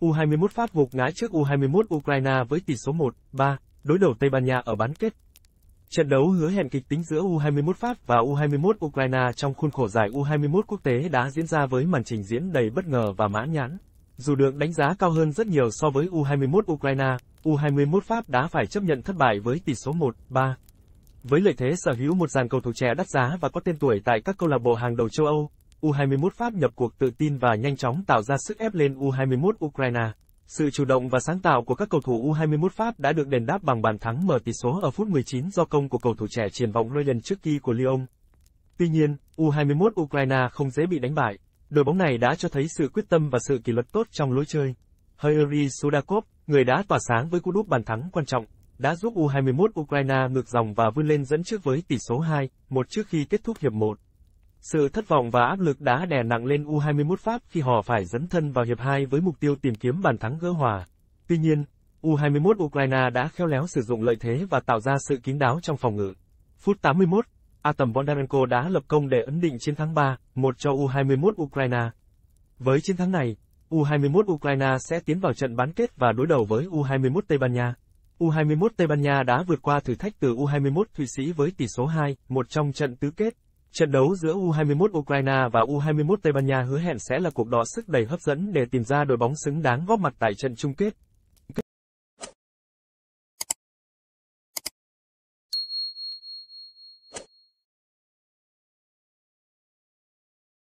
U21 Pháp gục ngã trước U21 Ukraine với tỷ số 1-3, đối đầu Tây Ban Nha ở bán kết. Trận đấu hứa hẹn kịch tính giữa U21 Pháp và U21 Ukraine trong khuôn khổ giải U21 quốc tế đã diễn ra với màn trình diễn đầy bất ngờ và mãn nhãn. Dù được đánh giá cao hơn rất nhiều so với U21 Ukraine, U21 Pháp đã phải chấp nhận thất bại với tỷ số 1-3. Với lợi thế sở hữu một dàn cầu thủ trẻ đắt giá và có tên tuổi tại các câu lạc bộ hàng đầu châu Âu, U21 Pháp nhập cuộc tự tin và nhanh chóng tạo ra sức ép lên U21 Ukraine. Sự chủ động và sáng tạo của các cầu thủ U21 Pháp đã được đền đáp bằng bàn thắng mở tỷ số ở phút 19 do công của cầu thủ trẻ triển vọng Ryan trước kỳ của Lyon. Tuy nhiên, U21 Ukraine không dễ bị đánh bại. Đội bóng này đã cho thấy sự quyết tâm và sự kỷ luật tốt trong lối chơi. Hayuri Sudakov, người đã tỏa sáng với cú đúp bàn thắng quan trọng, đã giúp U21 Ukraine ngược dòng và vươn lên dẫn trước với tỷ số 2-1 trước khi kết thúc hiệp 1. Sự thất vọng và áp lực đã đè nặng lên U21 Pháp khi họ phải dấn thân vào hiệp 2 với mục tiêu tìm kiếm bàn thắng gỡ hòa. Tuy nhiên, U21 Ukraine đã khéo léo sử dụng lợi thế và tạo ra sự kín đáo trong phòng ngự. Phút 81, Atom Bondarenko đã lập công để ấn định chiến thắng 3-1 cho U21 Ukraine. Với chiến thắng này, U21 Ukraine sẽ tiến vào trận bán kết và đối đầu với U21 Tây Ban Nha. U21 Tây Ban Nha đã vượt qua thử thách từ U21 Thụy Sĩ với tỷ số 2-1 trong trận tứ kết. Trận đấu giữa U21 Ukraine và U21 Tây Ban Nha hứa hẹn sẽ là cuộc đọ sức đầy hấp dẫn để tìm ra đội bóng xứng đáng góp mặt tại trận chung kết.